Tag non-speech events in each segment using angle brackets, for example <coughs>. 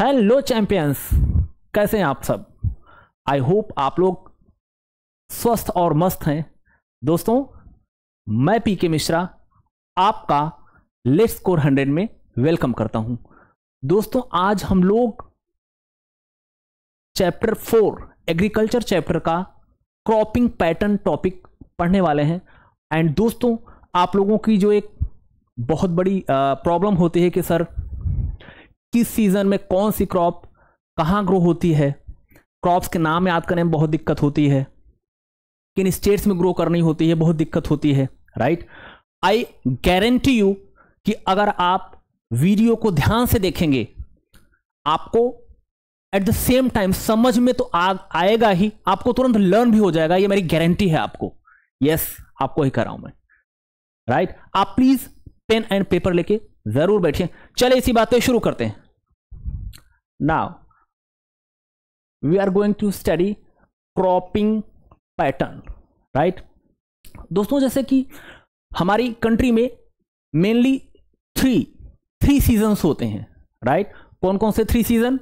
Hello champions कैसे हैं आप सब आई होप आप लोग स्वस्थ और मस्त हैं दोस्तों मैं पी के मिश्रा आपका लेट स्कोर हंड्रेड में वेलकम करता हूं दोस्तों आज हम लोग चैप्टर फोर एग्रीकल्चर चैप्टर का क्रॉपिंग पैटर्न टॉपिक पढ़ने वाले हैं एंड दोस्तों आप लोगों की जो एक बहुत बड़ी प्रॉब्लम होती है कि सर किस सीजन में कौन सी क्रॉप कहाँ ग्रो होती है क्रॉप्स के नाम याद करने में बहुत दिक्कत होती है किन स्टेट्स में ग्रो करनी होती है बहुत दिक्कत होती है राइट आई गारंटी यू कि अगर आप वीडियो को ध्यान से देखेंगे आपको एट द सेम टाइम समझ में तो आ, आएगा ही आपको तुरंत लर्न भी हो जाएगा ये मेरी गारंटी है आपको यस yes, आपको ही हूं मैं राइट right? आप प्लीज पेन एंड पेपर लेके जरूर बैठिए चले इसी बात शुरू करते हैं now we are going to study cropping pattern right दोस्तों जैसे कि हमारी कंट्री में मेनली थ्री थ्री सीजन्स होते हैं राइट right? कौन कौन से थ्री सीजन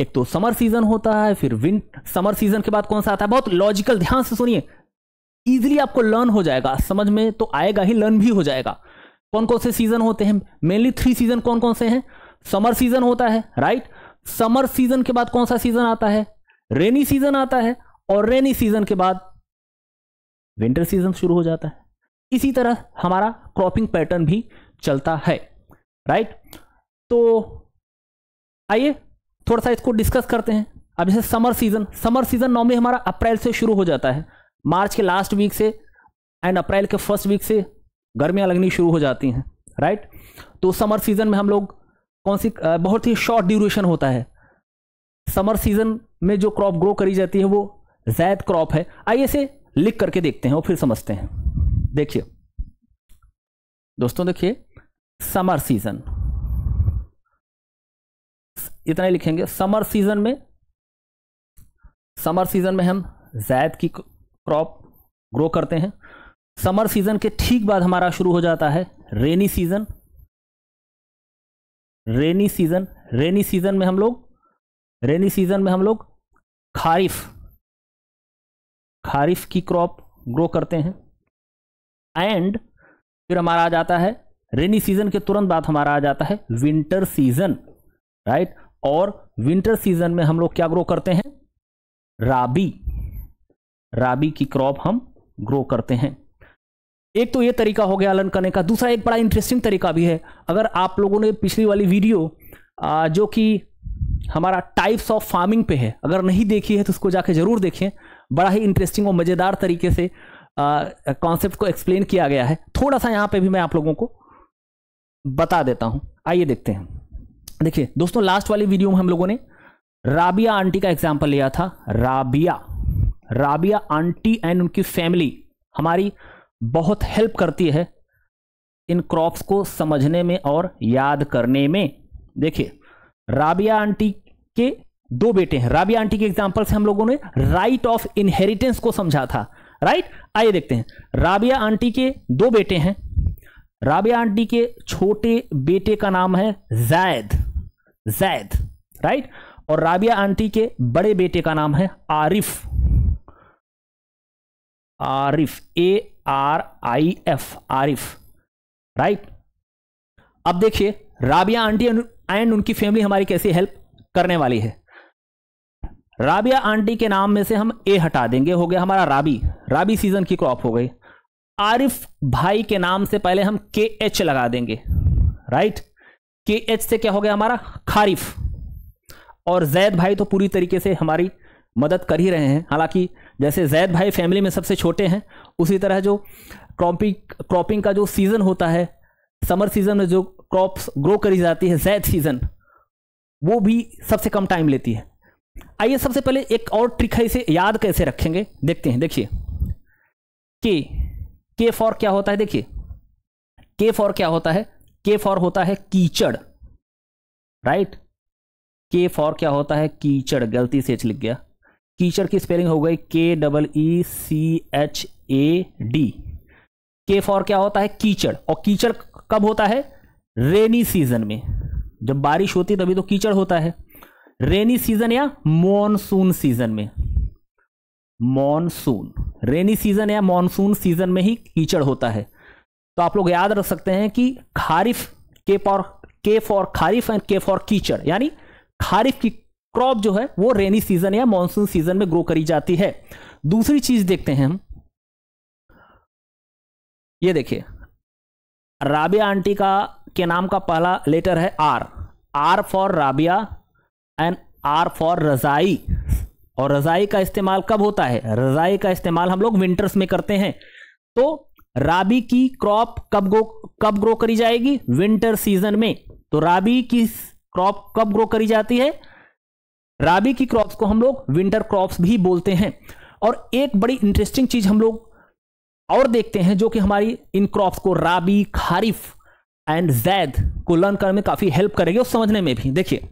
एक तो समर सीजन होता है फिर विंट समर सीजन के बाद कौन सा आता है बहुत लॉजिकल ध्यान से सुनिए इजीली आपको लर्न हो जाएगा समझ में तो आएगा ही लर्न भी हो जाएगा कौन कौन से सीजन होते हैं मेनली थ्री सीजन कौन कौन से हैं समर सीजन होता है राइट right? समर सीजन के बाद कौन सा सीजन आता है रेनी सीजन आता है और रेनी सीजन के बाद विंटर सीजन शुरू हो जाता है इसी तरह हमारा क्रॉपिंग पैटर्न भी चलता है राइट तो आइए थोड़ा सा इसको डिस्कस करते हैं अब जैसे summer season summer season normally हमारा अप्रैल से शुरू हो जाता है मार्च के लास्ट वीक से एंड अप्रैल के फर्स्ट वीक से गर्मियां लगनी शुरू हो जाती हैं राइट तो समर सीजन में हम लोग कौन सी बहुत ही शॉर्ट ड्यूरेशन होता है समर सीजन में जो क्रॉप ग्रो करी जाती है वो जैद क्रॉप है आइए इसे लिख करके देखते हैं और फिर समझते हैं देखिए दोस्तों देखिए समर सीजन इतना ही लिखेंगे समर सीजन में समर सीजन में हम जैद की क्रॉप ग्रो करते हैं समर सीजन के ठीक बाद हमारा शुरू हो जाता है rainy season rainy season rainy season में हम लोग रेनी सीज़न में हम लोग खारिफ खारिफ की क्रॉप ग्रो करते हैं एंड फिर हमारा आ जाता है रेनी सीज़न के तुरंत बाद हमारा आ जाता है विंटर सीज़न राइट और विंटर सीज़न में हम लोग क्या ग्रो करते हैं राबी राबी की क्रॉप हम ग्रो करते हैं एक तो ये तरीका हो गया लर्न करने का दूसरा एक बड़ा इंटरेस्टिंग तरीका भी है अगर आप लोगों ने पिछली वाली वीडियो आ, जो कि हमारा टाइप्स ऑफ फार्मिंग पे है अगर नहीं देखी है तो उसको जाके ज़रूर देखें बड़ा ही इंटरेस्टिंग और मज़ेदार तरीके से कॉन्सेप्ट को एक्सप्लेन किया गया है थोड़ा सा यहाँ पर भी मैं आप लोगों को बता देता हूँ आइए देखते हैं देखिए दोस्तों लास्ट वाली वीडियो में हम लोगों ने राबिया आंटी का एग्जाम्पल लिया था राबिया राबिया आंटी एंड उनकी फैमिली हमारी बहुत हेल्प करती है इन क्रॉप्स को समझने में और याद करने में देखिए राबिया आंटी के दो बेटे हैं राबिया आंटी के एग्जाम्पल से हम लोगों ने राइट ऑफ इनहेरिटेंस को समझा था राइट आइए देखते हैं राबिया आंटी के दो बेटे हैं राबिया आंटी के छोटे बेटे का नाम है जैद जैद राइट और राबिया आंटी के बड़े बेटे का नाम है Arif Arif A R I F Arif right अब देखिए राबिया आंटी एंड उनकी फैमिली हमारी कैसे हेल्प करने वाली है राबिया आंटी के नाम में से हम ए हटा देंगे हो गया हमारा राबी राबी सीजन की क्रॉप हो गई आरिफ भाई के नाम से पहले हम के एच लगा देंगे राइट के एच से क्या हो गया हमारा खारिफ और जैद भाई तो पूरी तरीके से हमारी मदद कर ही रहे हैं हालांकि जैसे जैद भाई फैमिली में सबसे छोटे हैं उसी तरह जो क्रॉपिंग क्रॉपिंग का जो सीज़न होता है समर सीज़न में जो क्रॉप्स ग्रो करी जाती है जैद सीज़न वो भी सबसे कम टाइम लेती है आइए सबसे पहले एक और ट्रिक है इसे याद कैसे रखेंगे देखते हैं देखिए के के फॉर क्या होता है देखिए के फॉर क्या होता है के फॉर होता है कीचड़ राइट के फॉर क्या होता है कीचड़ गलती से लिख गया कीचड़ की स्पेलिंग हो गई K double E C H A D K for क्या होता है कीचड़ और कीचड़ कब होता है रेनी सीजन में जब बारिश होती है तभी तो कीचड़ होता है रेनी सीजन या मॉनसून सीजन में मॉनसून रेनी सीजन या मॉनसून सीजन में ही कीचड़ होता है तो आप लोग याद रख सकते हैं कि खारिफ के फॉर के फॉर खारिफ एंड के फॉर कीचड़ यानी खारिफ की क्रॉप जो है वो रेनी सीजन या मानसून सीजन में ग्रो करी जाती है दूसरी चीज देखते हैं हम ये देखिए राबिया आंटी का के नाम का पहला लेटर है R R for Rabia and R for रजाई और रजाई का इस्तेमाल कब होता है रजाई का इस्तेमाल हम लोग विंटर्स में करते हैं तो राबी की क्रॉप कब ग्रो कब ग्रो करी जाएगी विंटर सीजन में तो राबी की क्रॉप कब ग्रो करी जाती है राबी की क्रॉप्स को हम लोग विंटर क्रॉप्स भी बोलते हैं और एक बड़ी इंटरेस्टिंग चीज हम लोग और देखते हैं जो कि हमारी इन क्रॉप्स को राबी खारिफ एंड जैद को लर्न करने में काफ़ी हेल्प करेगी और समझने में भी देखिए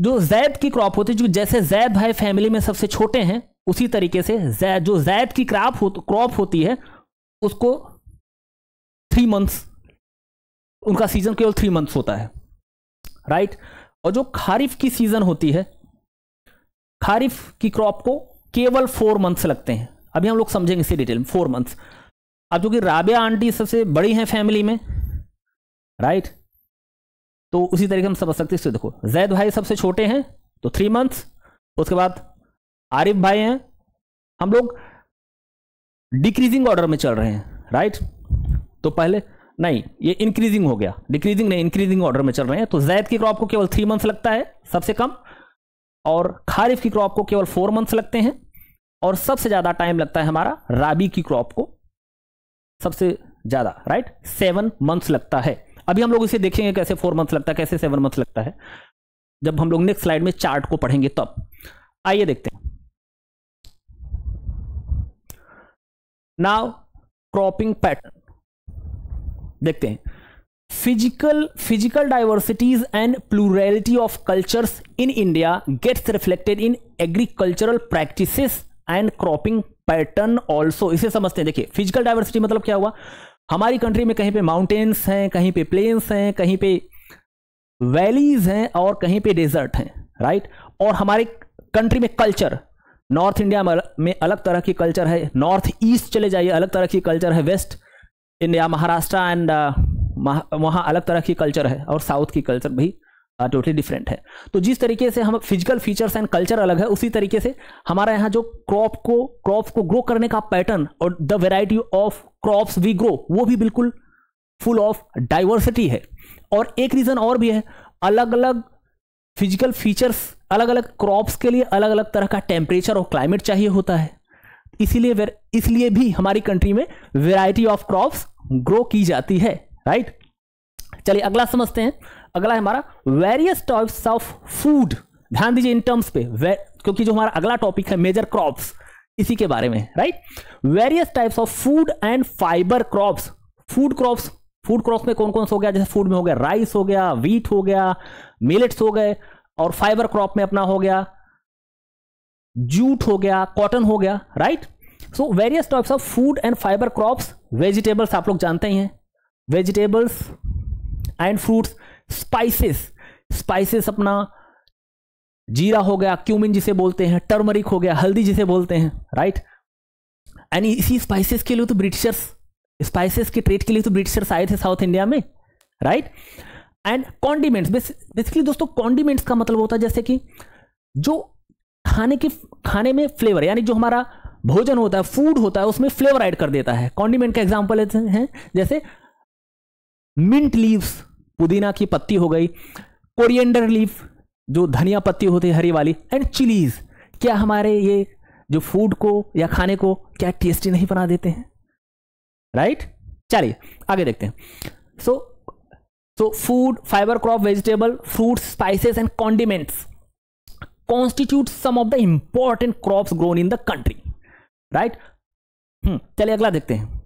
जो जैद की क्रॉप होती है जो जैसे जैद भाई फैमिली में सबसे छोटे हैं उसी तरीके से जैद जो जैद की क्रॉप हो क्रॉप होती है उसको थ्री मंथ्स उनका सीजन केवल थ्री मंथ्स होता है राइट और जो खारिफ की सीजन होती है खारिफ की क्रॉप को केवल फोर मंथ्स लगते हैं अभी हम लोग समझेंगे इसी डिटेल में फोर मंथ्स अब जो कि राबिया आंटी सबसे बड़ी हैं फैमिली में राइट तो उसी तरीके हम समझ सकते हैं देखो जैद भाई सबसे छोटे हैं तो थ्री मंथ्स उसके बाद आरिफ भाई हैं हम लोग डिक्रीजिंग ऑर्डर में चल रहे हैं राइट तो पहले नहीं ये इंक्रीजिंग हो गया डिक्रीजिंग नहीं इंक्रीजिंग ऑर्डर में चल रहे हैं तो जैद की क्रॉप को केवल थ्री मंथ्स लगता है सबसे कम और खारिफ की क्रॉप को केवल फोर मंथ्स लगते हैं और सबसे ज़्यादा टाइम लगता है हमारा राबी की क्रॉप को सबसे ज़्यादा राइट सेवन मंथ्स लगता है अभी हम लोग इसे देखेंगे कैसे फोर मंथ्स लगता है कैसे सेवन मंथ्स लगता है जब हम लोग नेक्स्ट स्लाइड में चार्ट को पढ़ेंगे तब आइए देखते हैं नाउ क्रॉपिंग पैटर्न देखते हैं physical physical diversities and plurality of cultures in India gets reflected in agricultural practice and cropping pattern also इसे समझते हैं देखिए फिजिकल डाइवर्सिटी मतलब क्या हुआ हमारी कंट्री में कहीं पे माउंटेन्स हैं कहीं पे प्लेन्स हैं कहीं पे वैलीज हैं और कहीं पे डेजर्ट हैं राइट और हमारे कंट्री में कल्चर नॉर्थ इंडिया में अलग तरह की कल्चर है नॉर्थ ईस्ट चले जाइए अलग तरह की कल्चर है वेस्ट इंडिया महाराष्ट्र एंड वहाँ अलग तरह की कल्चर है और साउथ की कल्चर भी टोटली डिफरेंट है तो जिस तरीके से हम फिजिकल फीचर्स एंड कल्चर अलग है उसी तरीके से हमारा यहाँ जो क्रॉप को क्रॉप को ग्रो करने का पैटर्न और the variety of crops we grow वो भी बिल्कुल फुल ऑफ डाइवर्सिटी है और एक रीज़न और भी है अलग अलग फिजिकल फीचर्स अलग अलग क्रॉप्स के लिए अलग अलग तरह का टेम्परेचर और क्लाइमेट चाहिए होता है इसीलिए इसलिए भी हमारी कंट्री में वेराइटी ऑफ क्रॉप्स ग्रो की जाती है राइट चलिए अगला समझते हैं अगला है हमारा वेरियस टाइप्स ऑफ फूड ध्यान दीजिए इन टर्म्स पे क्योंकि जो हमारा अगला टॉपिक है मेजर क्रॉप्स इसी के बारे में right various types of food and fibre crops food crops food crops में कौन कौन सा हो गया जैसे फूड में हो गया राइस हो गया वीट हो गया मिलेट्स हो गए और फाइबर क्रॉप में अपना हो गया जूट हो गया कॉटन हो गया right so various types of food and fibre crops vegetables आप लोग जानते ही हैं vegetables and fruits spices spices अपना जीरा हो गया क्यूमिन जिसे बोलते हैं टर्मरिक हो गया हल्दी जिसे बोलते हैं राइट एंड इसी स्पाइसेस के लिए तो ब्रिटिशर्स स्पाइसेस के ट्रेड के लिए तो ब्रिटिशर्स आए थे साउथ इंडिया में राइट एंड कॉन्डिमेंट्स बेसिकली दोस्तों कॉन्डिमेंट्स का मतलब होता है जैसे कि जो खाने के खाने में फ्लेवर यानी जो हमारा भोजन होता है फूड होता है उसमें फ्लेवर ऐड कर देता है कॉन्डिमेंट का एग्जाम्पल है जैसे मिंट लीव्स पुदीना की पत्ती हो गई कोरिएंडर लीफ जो धनिया पत्ती होती है हरी वाली एंड चिलीज क्या हमारे ये जो फूड को या खाने को क्या टेस्टी नहीं बना देते हैं राइट right? चलिए आगे देखते हैं so so food fibre crop vegetable fruits spices and condiments constitute some of the important crop grown in the country right चलिए अगला देखते हैं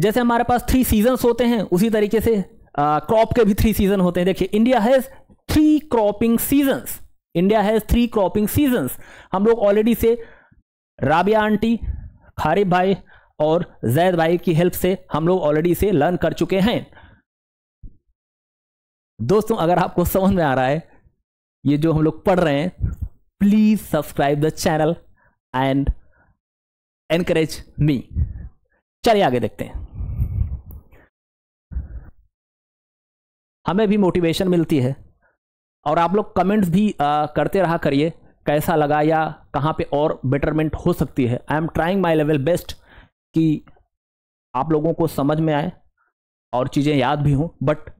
जैसे हमारे पास थ्री सीजन्स होते हैं उसी तरीके से क्रॉप के भी थ्री सीजन होते हैं देखिए India has three cropping seasons India has three cropping seasons हम लोग ऑलरेडी से राबिया आंटी खारिफ भाई और जैद भाई की हेल्प से हम लोग ऑलरेडी से लर्न कर चुके हैं दोस्तों अगर आपको समझ में आ रहा है ये जो हम लोग पढ़ रहे हैं please subscribe the channel and encourage me चलिए आगे देखते हैं हमें भी मोटिवेशन मिलती है और आप लोग कमेंट्स भी आ, करते रहा करिए कैसा लगा या कहाँ पे और बेटरमेंट हो सकती है I am trying my level best कि आप लोगों को समझ में आए और चीज़ें याद भी हों बट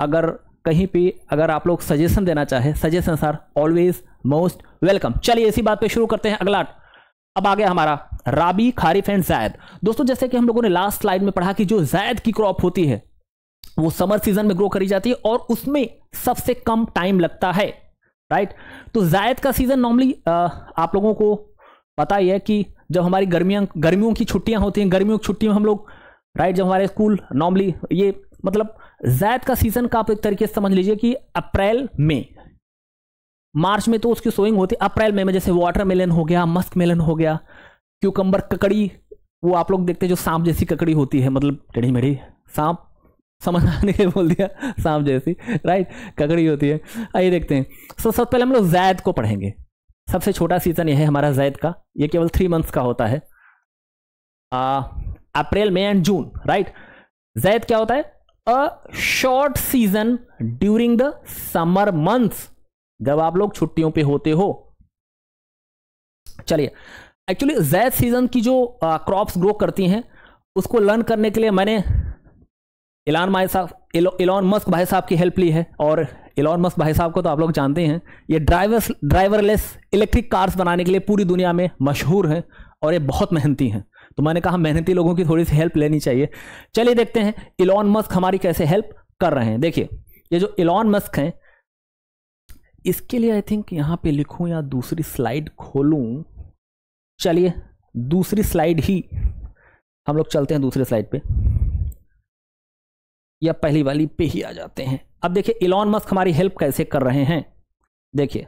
अगर कहीं पे अगर आप लोग सजेशन देना चाहे suggestion sir always most welcome चलिए इसी बात पे शुरू करते हैं अगला अब आ गया हमारा राबी खारिफ एंड जायद दोस्तों जैसे कि हम लोगों ने लास्ट स्लाइड में पढ़ा कि जो जायद की क्रॉप होती है वो समर सीजन में ग्रो करी जाती है और उसमें सबसे कम टाइम लगता है राइट तो जायद का सीज़न नॉर्मली आप लोगों को पता ही है कि जब हमारी गर्मियां गर्मियों की छुट्टियां होती हैं गर्मियों की छुट्टियों में हम लोग राइट जब हमारे स्कूल नॉर्मली ये मतलब जायद का सीज़न का आप एक तरीके से समझ लीजिए कि अप्रैल में मार्च में तो उसकी सोइंग होती है अप्रैल में, में जैसे वाटर मेलन हो गया मस्क मेलन हो गया क्यूकम्बर ककड़ी वो आप लोग देखते हैं जो सांप जैसी ककड़ी होती है मतलब टेढ़ी मेढ़ी सांप समझाने के बोल दिया सांप जैसी राइट ककड़ी होती है आइए देखते हैं सो सबसे पहले हम लोग जैद को पढ़ेंगे सबसे छोटा सीजन यह है हमारा जैद का ये केवल थ्री मंथ्स का होता है April May and June right zaid क्या होता है a short season during the summer months जब आप लोग छुट्टियों पे होते हो चलिए एक्चुअली जैद सीजन की जो क्रॉप्स ग्रो करती हैं उसको लर्न करने के लिए मैंने इलान भाई साहब इलॉन मस्क भाई साहब की हेल्प ली है और इलॉन मस्क भाई साहब को तो आप लोग जानते हैं ये ड्राइवर ड्राइवरलेस इलेक्ट्रिक कार्स बनाने के लिए पूरी दुनिया में मशहूर हैं और ये बहुत मेहनती हैं तो मैंने कहा मेहनती लोगों की थोड़ी सी हेल्प लेनी चाहिए चलिए देखते हैं इलॉन मस्क हमारी कैसे हेल्प कर रहे हैं देखिए ये जो इलॉन मस्क हैं इसके लिए आई थिंक यहाँ पे लिखूँ या दूसरी स्लाइड खोलूँ चलिए दूसरी स्लाइड ही हम लोग चलते हैं दूसरे स्लाइड पर या पहली वाली पे ही आ जाते हैं अब देखिए इलॉन मस्क हमारी हेल्प कैसे कर रहे हैं देखिए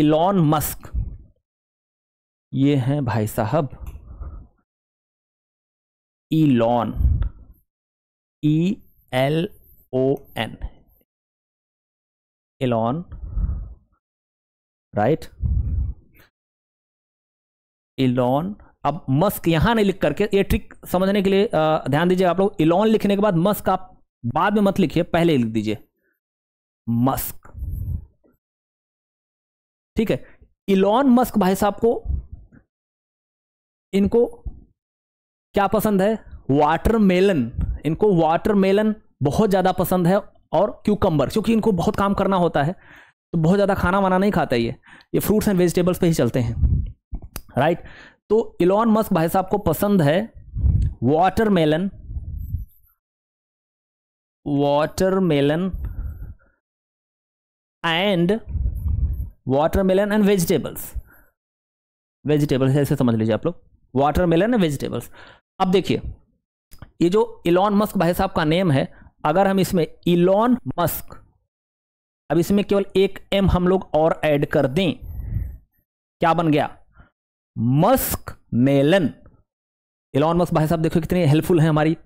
इलॉन मस्क ये हैं भाई साहब Elon E L O N Elon right Elon अब मस्क यहां नहीं लिख करके ये ट्रिक समझने के लिए ध्यान दीजिए आप लोग इलॉन लिखने के बाद मस्क आप बाद में मत लिखिए पहले लिख दीजिए मस्क ठीक है इलॉन मस्क भाई साहब को इनको क्या पसंद है वाटरमेलन इनको वाटरमेलन बहुत ज़्यादा पसंद है और क्यूकम्बर क्योंकि इनको बहुत काम करना होता है तो बहुत ज़्यादा खाना वाना नहीं खाता ये ये फ्रूट्स एंड वेजिटेबल्स पे ही चलते हैं राइट तो इलॉन मस्क भाई साहब को पसंद है watermelon watermelon and watermelon and vegetables vegetables ऐसे समझ लीजिए आप लोग वाटरमेलन एंड वेजिटेबल्स अब देखिए ये जो इलॉन मस्क भाई साहब का नेम है अगर हम इसमें इलॉन मस्क अब इसमें केवल एक एम हम लोग और ऐड कर दें क्या बन गया मस्क मेलन इलॉन मस्क भाई साहब देखो कितने हेल्पफुल हैं हमारी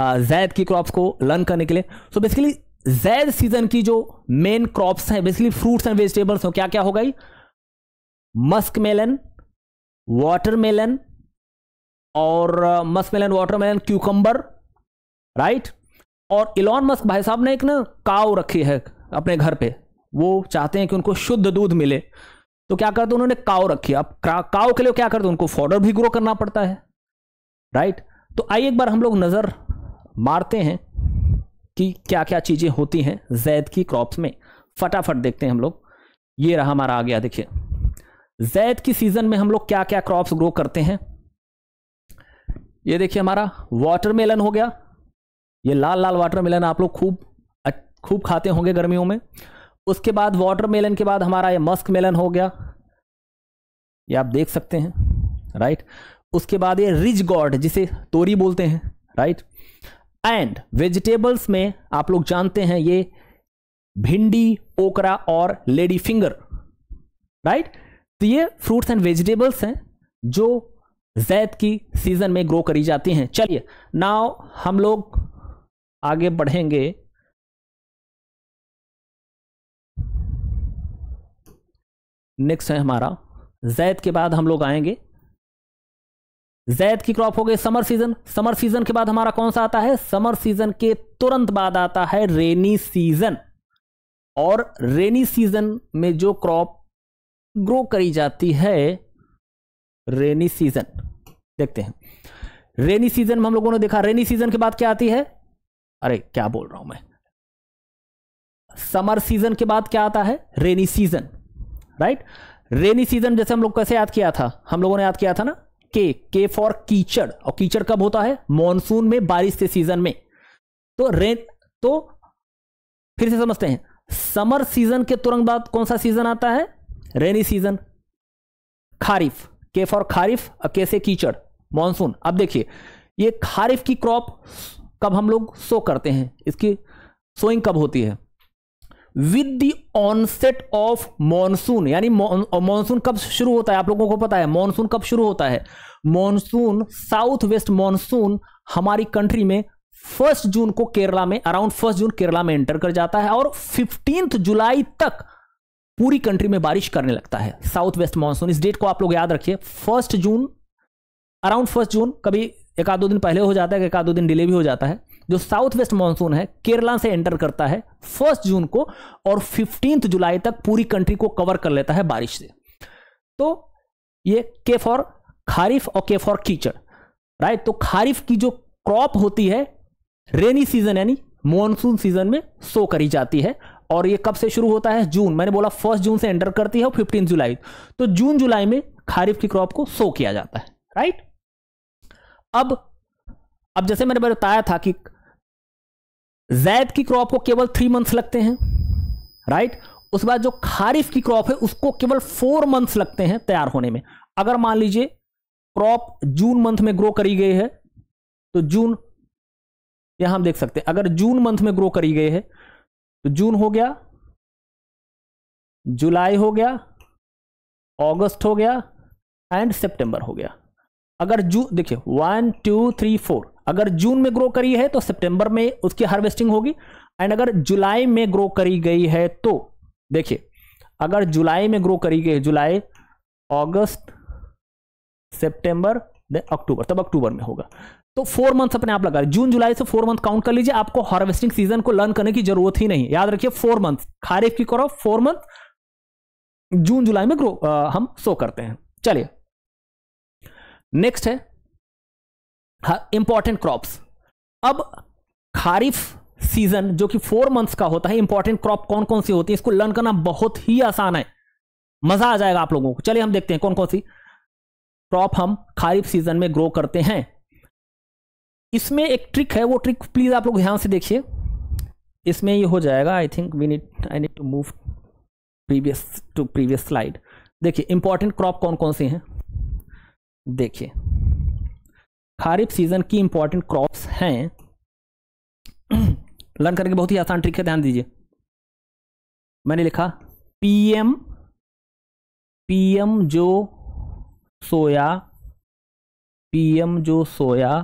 जैद की क्रॉप्स को लर्न करने के लिए सो बेसिकली जैद सीजन की जो मेन क्रॉप्स हैं बेसिकली फ्रूट्स एंड वेजिटेबल्स हो क्या क्या हो गई मस्क मेलन वाटर मेलन और Musk melon water watermelon cucumber right और इलॉन मस्क भाई साहब ने एक ना काव रखी है अपने घर पे वो चाहते हैं कि उनको शुद्ध दूध मिले तो क्या करते उन्होंने काव रखी अब काव के लिए क्या करते उनको फॉर्डर भी ग्रो करना पड़ता है राइट तो आइए एक बार हम लोग नज़र मारते हैं कि क्या क्या चीज़ें होती हैं जैद की क्रॉप्स में फटाफट देखते हैं हम लोग ये रहा हमारा आ गया देखिए जैद की सीज़न में हम लोग क्या क्या क्रॉप्स ग्रो करते हैं ये देखिए हमारा वाटरमेलन हो गया ये लाल लाल वाटरमेलन आप लोग खूब खूब खाते होंगे गर्मियों में उसके बाद वाटर मेलन के बाद हमारा ये मस्क मेलन हो गया ये आप देख सकते हैं राइट उसके बाद ये रिज गॉड जिसे तोरी बोलते हैं राइट एंड वेजिटेबल्स में आप लोग जानते हैं ये भिंडी ओकरा और लेडी फिंगर राइट तो ये फ्रूट्स एंड वेजिटेबल्स हैं जो जैद की सीजन में ग्रो करी जाती हैं चलिए नाव हम लोग आगे बढ़ेंगे नेक्स्ट है हमारा जैद के बाद हम लोग आएंगे जैद की क्रॉप हो गई समर सीजन समर सीजन के बाद हमारा कौन सा आता है समर सीजन के तुरंत बाद आता है रेनी सीजन और रेनी सीजन में जो क्रॉप ग्रो करी जाती है रेनी सीजन देखते हैं रेनी सीजन में हम लोगों ने देखा रेनी सीजन के बाद क्या आती है अरे क्या बोल रहा हूं मैं समर सीजन के बाद क्या आता है rainy season right rainy season जैसे हम लोग कैसे याद किया था हम लोगों ने याद किया था ना के के फॉर कीचड़ और कीचड़ कब होता है मॉनसून में बारिश के सीजन में तो रेन तो फिर से समझते हैं समर सीजन के तुरंत बाद कौन सा सीजन आता है रेनी सीजन खारिफ के फॉर खारिफ और कैसे कीचड़ मॉनसून अब देखिए ये खारिफ की क्रॉप कब हम लोग सो करते हैं इसकी सोइंग कब होती है with the onset of monsoon यानी मॉनसून कब शुरू होता है आप लोगों को पता है मॉनसून कब शुरू होता है मॉनसून साउथ वेस्ट मॉनसून हमारी कंट्री में फर्स्ट जून को केरला में अराउंड फर्स्ट जून केरला में एंटर कर जाता है और फिफ्टींथ जुलाई तक पूरी कंट्री में बारिश करने लगता है साउथ वेस्ट मानसून इस डेट को आप लोग याद रखिए first June around first June कभी एक आध दो दिन पहले हो जाता है एक आध दो दिन डिले भी हो जाता है जो साउथ वेस्ट मानसून है केरला से एंटर करता है फर्स्ट जून को और फिफ्टींथ जुलाई तक पूरी कंट्री को कवर कर लेता है बारिश से तो ये के फॉर खारिफ और के फॉर कीचड़ राइट तो खारिफ की जो क्रॉप होती है रेनी सीजन यानी मानसून सीजन में सो करी जाती है और ये कब से शुरू होता है जून मैंने बोला फर्स्ट जून से एंटर करती है और फिफ्टीन जुलाई तो जून जुलाई में खारिफ की क्रॉप को सो किया जाता है राइट अब अब जैसे मैंने बताया था कि जैद की क्रॉप को केवल थ्री मंथ्स लगते हैं राइट उसके बाद जो खारिफ की क्रॉप है उसको केवल फोर मंथ्स लगते हैं तैयार होने में अगर मान लीजिए क्रॉप जून मंथ में ग्रो करी गई है तो जून यहां हम देख सकते हैं अगर जून मंथ में ग्रो करी गई है तो जून हो गया जुलाई हो गया अगस्त हो गया एंड सितंबर हो गया अगर जू देखिए वन टू थ्री फोर अगर जून में ग्रो करी है तो सितंबर में उसकी हार्वेस्टिंग होगी एंड अगर जुलाई में ग्रो करी गई है तो देखिए अगर जुलाई में ग्रो करी गई जुलाई अगस्त सितंबर अक्टूबर तब अक्टूबर में होगा तो फोर मंथ अपने आप लगा जून जुलाई से फोर मंथ काउंट कर लीजिए आपको हार्वेस्टिंग सीजन को लर्न करने की जरूरत ही नहीं याद रखिए फोर मंथ खारिफ की करो फोर मंथ जून जुलाई में ग्रो आ, हम सो करते हैं चलिए नेक्स्ट है इंपॉर्टेंट क्रॉप्स अब खारिफ सीजन जो कि फोर मंथ्स का होता है इंपॉर्टेंट क्रॉप कौन कौन सी होती है इसको लर्न करना बहुत ही आसान है मजा आ जाएगा आप लोगों को चलिए हम देखते हैं कौन कौन सी क्रॉप हम खारिफ सीजन में ग्रो करते हैं इसमें एक ट्रिक है वो ट्रिक प्लीज आप लोग ध्यान से देखिए इसमें ये हो जाएगा I think we need I need to move previous to previous slide देखिए इंपॉर्टेंट क्रॉप कौन कौन सी हैं देखिए खारिफ सीजन की इंपॉर्टेंट क्रॉप्स हैं लर्न <clears throat> करके बहुत ही आसान ट्रिक है ध्यान दीजिए मैंने लिखा पीएम पीएम जो सोया पीएम जो सोया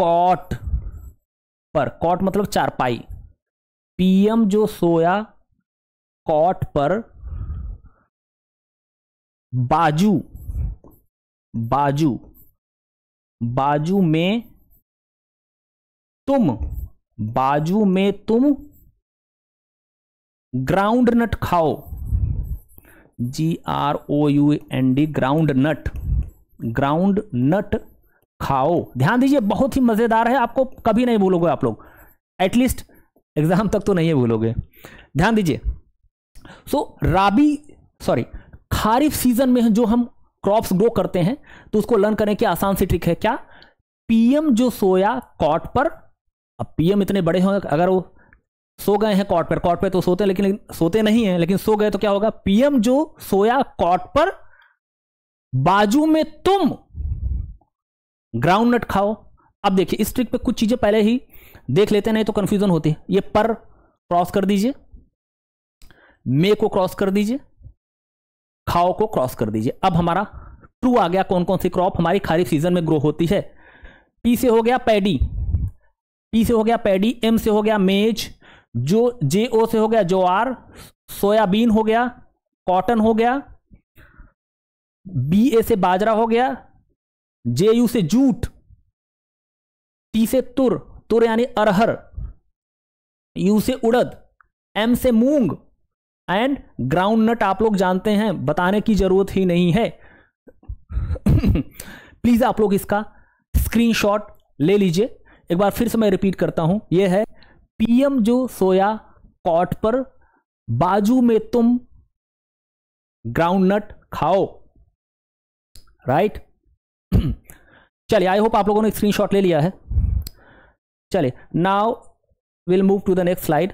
कॉट पर कॉट मतलब चारपाई पीएम जो सोया कॉट पर बाजू बाजू बाजू में तुम बाजू में तुम ग्राउंड नट खाओ G R O U N D groundnut groundnut खाओ ध्यान दीजिए बहुत ही मज़ेदार है आपको कभी नहीं भूलोगे आप लोग एटलीस्ट एग्जाम तक तो नहीं भूलोगे ध्यान दीजिए so so, rabi sorry kharif season में जो हम क्रॉप्स ग्रो करते हैं तो उसको लर्न करने की आसान सी ट्रिक है क्या पीएम जो सोया कॉट पर अब पीएम इतने बड़े होंगे अगर वो सो गए हैं कॉट पर कॉट पर तो सोते हैं लेकिन, लेकिन सोते नहीं हैं लेकिन सो गए तो क्या होगा पीएम जो सोया कॉट पर बाजू में तुम ग्राउंड नट खाओ अब देखिए इस ट्रिक पे कुछ चीजें पहले ही देख लेते नहीं तो कंफ्यूजन होती है ये पर क्रॉस कर दीजिए मे को क्रॉस कर दीजिए खाओ को क्रॉस कर दीजिए अब हमारा ट्रू आ गया कौन कौन सी क्रॉप हमारी खरीफ सीजन में ग्रो होती है पी से हो गया पैडी पी से हो गया पैडी एम से हो गया मेज जो जे ओ से हो गया आर सोयाबीन हो गया कॉटन हो गया बी ए से बाजरा हो गया जे यू से जूट टी से तुर तुर यानी अरहर यू से उड़द एम से मूंग एंड ग्राउंड नट आप लोग जानते हैं बताने की जरूरत ही नहीं है प्लीज़ <laughs> आप लोग इसका स्क्रीनशॉट ले लीजिए एक बार फिर से मैं रिपीट करता हूं यह है पीएम जो सोया कॉट पर बाजू में तुम ग्राउंड नट खाओ राइट <clears throat> चलिए आई होप आप लोगों ने स्क्रीनशॉट ले लिया है चलिए now will move to the next slide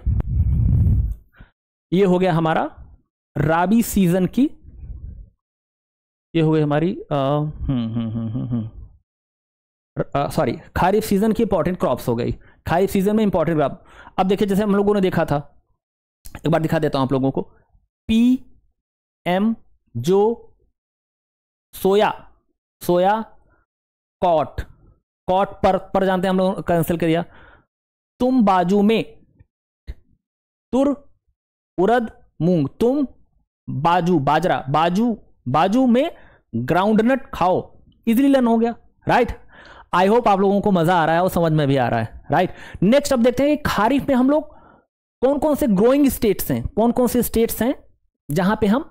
ये हो गया हमारा राबी सीजन की ये हो गई हमारी सॉरी खारिफ सीजन की इंपॉर्टेंट क्रॉप्स हो गई खारिफ सीजन में इंपॉर्टेंट क्रॉप अब देखिए जैसे हम लोगों ने देखा था एक बार दिखा देता हूं आप लोगों को पी एम जो सोया सोया कॉट कॉट पर पर जानते हैं हम लोग कैंसिल कर दिया तुम बाजू में तुर उरद मूंग तुम बाजू बाजरा बाजू बाजू में ग्राउंडनट खाओ इजली लर्न हो गया राइट आई होप आप लोगों को मजा आ रहा है और समझ में भी आ रहा है राइट नेक्स्ट अब देखते हैं कि खारीफ में हम लोग कौन कौन से ग्रोइंग स्टेट्स हैं कौन कौन से स्टेट्स हैं जहां पे हम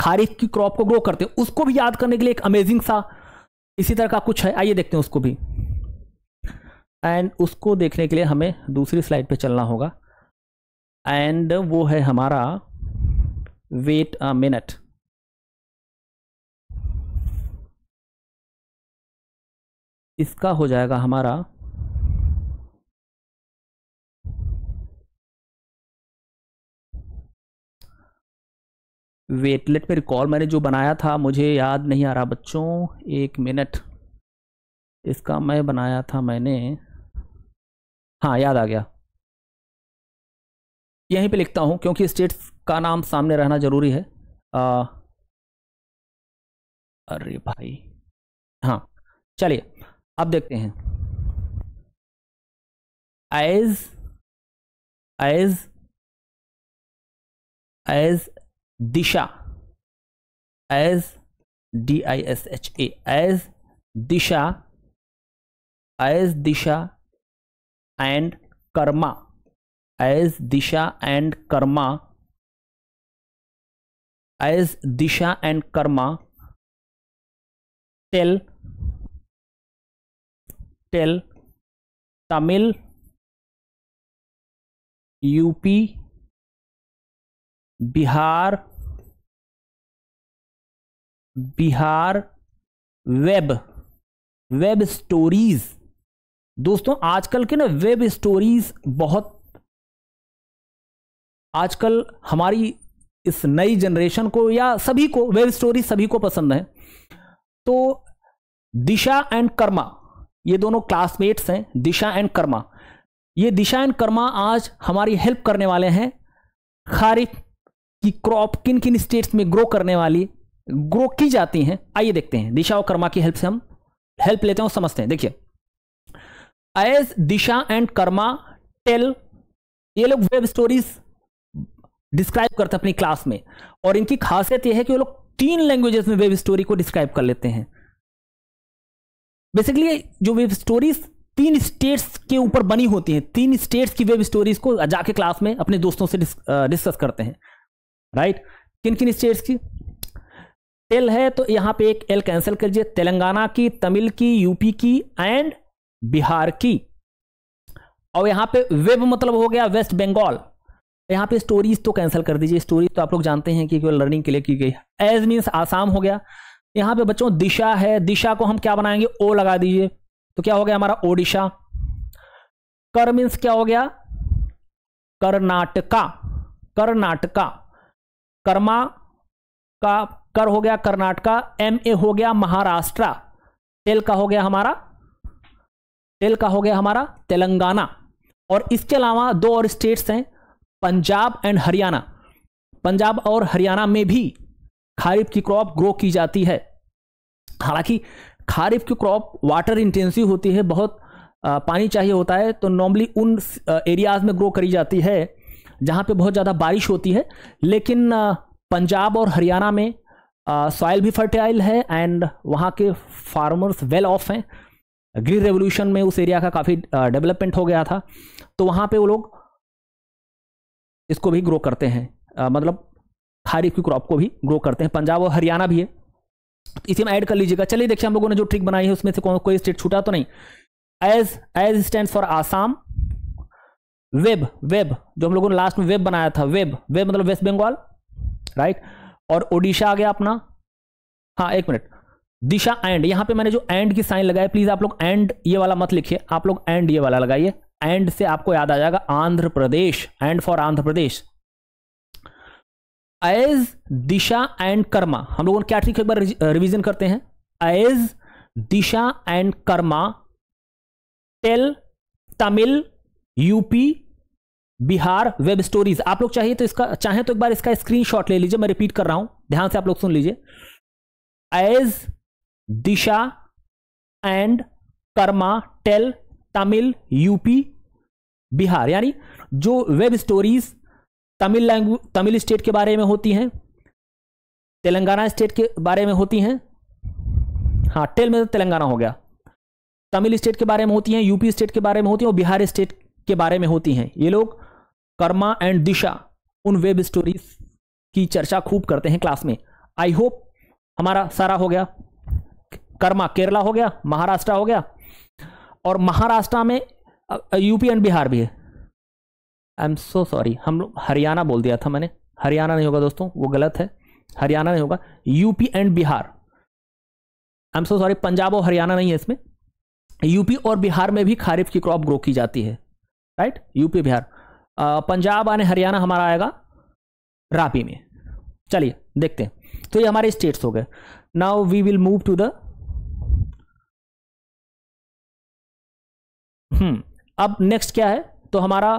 खारीफ की क्रॉप को ग्रो करते हैं उसको भी याद करने के लिए एक अमेजिंग सा इसी तरह का कुछ है आइए देखते हैं उसको भी एंड उसको देखने के लिए हमें दूसरी स्लाइड पे चलना होगा एंड वो है हमारा वेट अ मिनट इसका हो जाएगा हमारा वेटलेट पे रिकॉल मैंने जो बनाया था मुझे याद नहीं आ रहा बच्चों एक मिनट इसका मैं बनाया था मैंने हाँ याद आ गया यहीं पे लिखता हूँ क्योंकि स्टेट्स का नाम सामने रहना ज़रूरी है आ, अरे भाई हाँ चलिए अब देखते हैं as as as Disha as D I S H A as Disha as Disha and Karma as Disha and Karma as Disha and Karma tell tell Tamil UP Bihar Bihar web web stories दोस्तों आजकल के ना वेब स्टोरीज बहुत आजकल हमारी इस नई जनरेशन को या सभी को वेब स्टोरी सभी को पसंद है तो दिशा एंड कर्मा ये दोनों क्लासमेट्स हैं दिशा एंड कर्मा ये दिशा एंड कर्मा आज हमारी हेल्प करने वाले हैं खारिफ की क्रॉप किन किन स्टेट्स में ग्रो करने वाली ग्रो की जाती हैं आइए देखते हैं दिशा और कर्मा की हेल्प से हम हेल्प लेते हैं और समझते हैं देखिए as Disha and Karma tell ये लोग वेब स्टोरीज डिस्क्राइब करते हैं अपनी क्लास में और इनकी खासियत यह है कि वो लोग तीन लैंग्वेजेस में वेब स्टोरी को डिस्क्राइब कर लेते हैं बेसिकली जो वेब स्टोरीज तीन स्टेट्स के ऊपर बनी होती हैं तीन स्टेट्स की वेब स्टोरीज को जाके क्लास में अपने दोस्तों से डिस्कस करते हैं राइट किन किन स्टेट्स की टेल है तो यहां पे एक एल कैंसिल कर दीजिए तेलंगाना की तमिल की यूपी की एंड बिहार की और यहां पे वेब मतलब हो गया वेस्ट बंगाल तो यहाँ पे स्टोरीज तो कैंसिल कर दीजिए स्टोरीज तो आप लोग जानते हैं कि केवल लर्निंग के लिए की गई है एज मीन्स आसाम हो गया यहाँ पे बच्चों दिशा है दिशा को हम क्या बनाएंगे ओ लगा दीजिए तो क्या हो गया हमारा ओडिशा कर मीन्स क्या हो गया कर्नाटका कर्नाटका कर्मा का कर हो गया कर्नाटका एम ए हो गया महाराष्ट्र टेल का हो गया हमारा टेल का हो गया हमारा तेलंगाना और इसके अलावा दो और स्टेट्स हैं पंजाब एंड हरियाणा पंजाब और हरियाणा में भी खारीफ की क्रॉप ग्रो की जाती है हालांकि खारीफ की क्रॉप वाटर इंटेंसिव होती है बहुत पानी चाहिए होता है तो नॉर्मली उन एरियाज़ में ग्रो करी जाती है जहाँ पे बहुत ज़्यादा बारिश होती है लेकिन पंजाब और हरियाणा में सॉइल भी फर्टाइल है एंड वहाँ के फार्मर्स वेल ऑफ हैं ग्रीन रेवोल्यूशन में उस एरिया का काफ़ी डेवलपमेंट हो गया था तो वहाँ पे वो लोग इसको भी ग्रो करते हैं आ, मतलब खारीफ की क्रॉप को भी ग्रो करते हैं पंजाब और हरियाणा भी है इसी में ऐड कर लीजिएगा चलिए देखिए हम लोगों ने जो ट्रिक बनाई है उसमें से को, कोई स्टेट छूटा तो नहीं as as stand for Assam web web जो हम लोगों ने लास्ट में वेब बनाया था वेब वेब मतलब वेस्ट बंगाल राइट और ओडिशा आ गया अपना हाँ एक मिनट दिशा एंड यहां पे मैंने जो एंड की साइन लगाया प्लीज आप लोग एंड ये वाला मत लिखिए आप लोग एंड ये वाला लगाइए एंड से आपको याद आ जाएगा Andhra Pradesh and for Andhra Pradesh as Disha and Karma हम लोगों ने क्या ठीक एक बार करते हैं as Disha and Karma tell Tamil UP Bihar web stories आप लोग चाहिए तो इसका चाहे तो एक बार इसका स्क्रीनशॉट ले लीजिए मैं रिपीट कर रहा हूं ध्यान से आप लोग सुन लीजिए as Disha and Karma tell Tamil UP Bihar यानी जो web stories Tamil language Tamil state के बारे में होती हैं तेलंगाना स्टेट के बारे में होती हैं हाँ टेल में तो तेलंगाना हो गया तमिल स्टेट के बारे में होती हैं यूपी स्टेट के बारे में होती हैं और बिहार स्टेट के बारे में होती हैं ये लोग कर्मा एंड दिशा उन वेब स्टोरीज की चर्चा खूब करते हैं क्लास में आई होप हमारा सारा हो गया कर्मा केरला हो गया महाराष्ट्र हो गया और महाराष्ट्र में यूपी एंड बिहार भी है आई एम सो सॉरी हम लोग हरियाणा बोल दिया था मैंने हरियाणा नहीं होगा दोस्तों वो गलत है हरियाणा नहीं होगा UP and Bihar I'm so sorry Punjab और हरियाणा नहीं है इसमें यूपी और बिहार में भी खारिफ की क्रॉप ग्रो की जाती है राइट यूपी बिहार पंजाब आने हरियाणा हमारा आएगा रापी में चलिए देखते हैं तो ये हमारे स्टेट्स हो गए now we will move to the hmm अब नेक्स्ट क्या है तो हमारा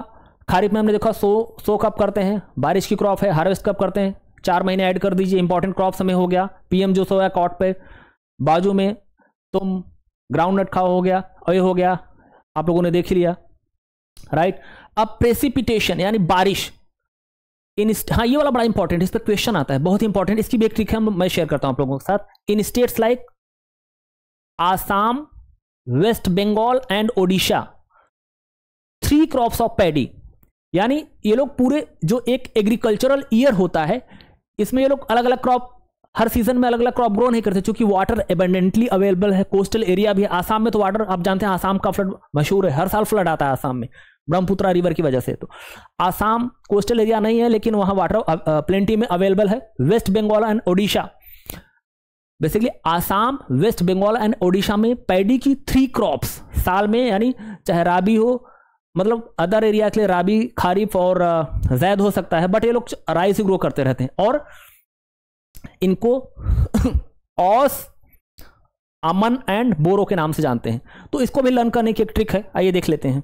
खारिफ में हमने देखा सो सो कब करते हैं बारिश की क्रॉप है हार्वेस्ट कब करते हैं चार महीने ऐड कर दीजिए इंपॉर्टेंट क्रॉप हमें हो गया पीएम जो सो है कॉट पे बाजू में तुम ग्राउंड नट खाओ हो गया अय हो गया आप लोगों ने देख लिया राइट अब प्रेसिपिटेशन यानी बारिश इन हाँ ये वाला बड़ा इंपॉर्टेंट इस पर क्वेश्चन आता है बहुत इंपॉर्टेंट इसकी भी एक ट्रिक है मैं शेयर करता हूं आप लोगों के साथ in states like Assam West Bengal and Odisha three crops of paddy यानी ये लोग पूरे जो एक एग्रीकल्चरल ईयर होता है इसमें ये लोग अलग अलग क्रॉप हर सीजन में अलग अलग क्रॉप ग्रो नहीं करते क्योंकि वाटर एबेंडेंटली अवेलेबल है कोस्टल एरिया भी है आसाम में तो वाटर आप जानते हैं आसाम का फ्लड मशहूर है हर साल फ्लड आता है आसाम में ब्रह्मपुत्रा रिवर की वजह से तो आसाम कोस्टल एरिया नहीं है लेकिन वहां वाटर प्लेंटी में अवेलेबल है West Bengal and Odisha basically Assam West Bengal and Odisha में पैडी की थ्री क्रॉप्स साल में यानी चाहे राबी हो मतलब अदर एरिया के लिए राबी खारीफ और जैद हो सकता है बट ये लोग राइस ग्रो करते रहते हैं और इनको <laughs> औस अमन एंड बोरो के नाम से जानते हैं तो इसको भी लर्न करने की एक ट्रिक है आइए देख लेते हैं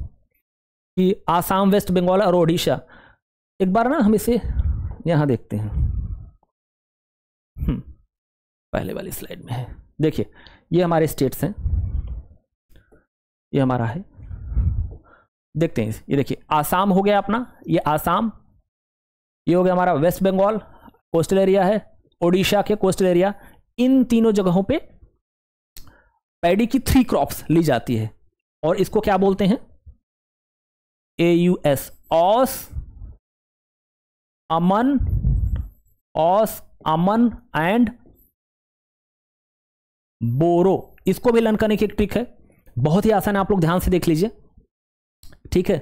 कि आसाम वेस्ट बंगाल और ओडिशा एक बार ना हम इसे यहां देखते हैं हम्म, पहले वाली स्लाइड में है देखिए ये हमारे स्टेट्स हैं ये हमारा है देखते हैं ये देखिए आसाम हो गया अपना ये आसाम ये हो गया हमारा वेस्ट बंगाल कोस्टल एरिया है ओडिशा के कोस्टल एरिया इन तीनों जगहों पे पैडी की थ्री क्रॉप्स ली जाती है और इसको क्या बोलते हैं A U S aus aman aus aman and boro इसको भी लर्न करने की एक ट्रिक है बहुत ही आसान है आप लोग ध्यान से देख लीजिए ठीक है